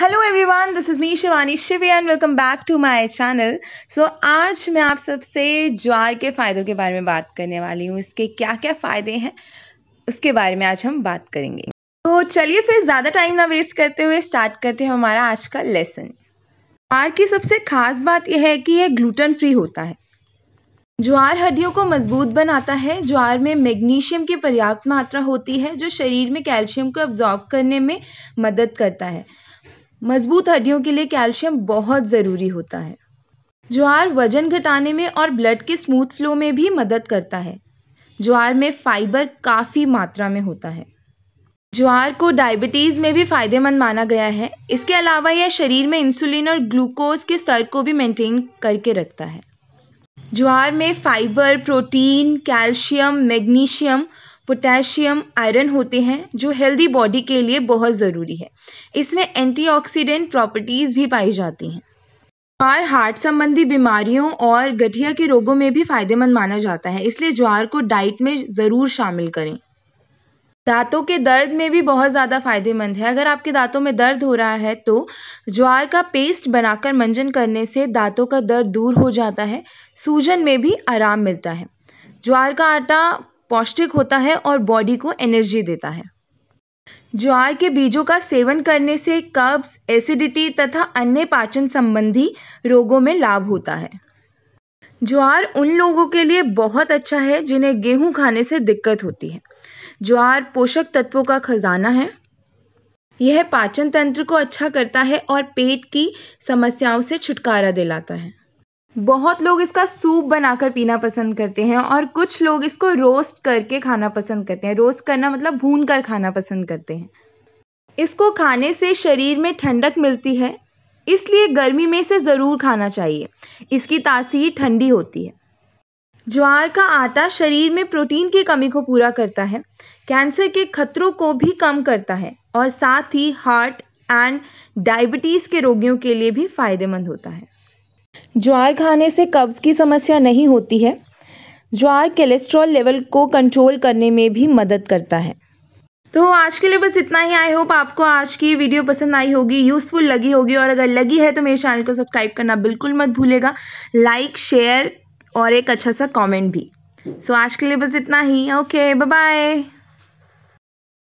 hello everyone this is me Shivani Shive and welcome back to my channel so आज मैं आप सबसे ज्वार के फ़ायदों के बारे में बात करने वाली हूँ इसके क्या क्या फ़ायदे हैं उसके बारे में आज हम बात करेंगे तो चलिए फिर ज़्यादा टाइम ना वेस्ट करते हुए स्टार्ट करते हैं हमारा आज का लेसन ज्वार की सबसे खास बात यह है कि यह ग्लूटन फ्री होता है ज्वार हड्डियों को मजबूत बनाता है ज्वार में मैग्नीशियम की पर्याप्त मात्रा होती है जो शरीर में कैल्शियम को अब्जॉर्ब करने में मदद करता है मजबूत हड्डियों के लिए कैल्शियम बहुत ज़रूरी होता है ज्वार वजन घटाने में और ब्लड के स्मूथ फ्लो में भी मदद करता है ज्वार में फाइबर काफ़ी मात्रा में होता है ज्वार को डायबिटीज़ में भी फ़ायदेमंद माना गया है इसके अलावा यह शरीर में इंसुलिन और ग्लूकोज के स्तर को भी मेंटेन करके रखता है ज्वार में fibre protein calcium magnesium potassium iron होते हैं जो हेल्दी बॉडी के लिए बहुत ज़रूरी है इसमें एंटीऑक्सीडेंट प्रॉपर्टीज़ भी पाई जाती हैं ज्वार हार्ट संबंधी बीमारियों और गठिया के रोगों में भी फायदेमंद माना जाता है इसलिए ज्वार को डाइट में ज़रूर शामिल करें दांतों के दर्द में भी बहुत ज़्यादा फायदेमंद है अगर आपके दांतों में दर्द हो रहा है तो ज्वार का पेस्ट बनाकर मंजन करने से दांतों का दर्द दूर हो जाता है सूजन में भी आराम मिलता है ज्वार का आटा पौष्टिक होता है और बॉडी को एनर्जी देता है ज्वार के बीजों का सेवन करने से कब्ज एसिडिटी तथा अन्य पाचन संबंधी रोगों में लाभ होता है ज्वार उन लोगों के लिए बहुत अच्छा है जिन्हें गेहूं खाने से दिक्कत होती है ज्वार पोषक तत्वों का खजाना है यह पाचन तंत्र को अच्छा करता है और पेट की समस्याओं से छुटकारा दिलाता है बहुत लोग इसका सूप बनाकर पीना पसंद करते हैं और कुछ लोग इसको रोस्ट करके खाना पसंद करते हैं रोस्ट करना मतलब भून कर खाना पसंद करते हैं इसको खाने से शरीर में ठंडक मिलती है इसलिए गर्मी में इसे ज़रूर खाना चाहिए इसकी तासीर ठंडी होती है ज्वार का आटा शरीर में प्रोटीन की कमी को पूरा करता है कैंसर के खतरों को भी कम करता है और साथ ही हार्ट एंड डायबिटीज़ के रोगियों के लिए भी फ़ायदेमंद होता है ज्वार खाने से कब्ज़ की समस्या नहीं होती है ज्वार कोलेस्ट्रॉल लेवल को कंट्रोल करने में भी मदद करता है तो आज के लिए बस इतना ही आई होप आपको आज की वीडियो पसंद आई होगी यूज़फुल लगी होगी और अगर लगी है तो मेरे चैनल को सब्सक्राइब करना बिल्कुल मत भूलेगा लाइक शेयर और एक अच्छा सा कमेंट भी सो so, आज के लिए बस इतना ही ओके बाय बाय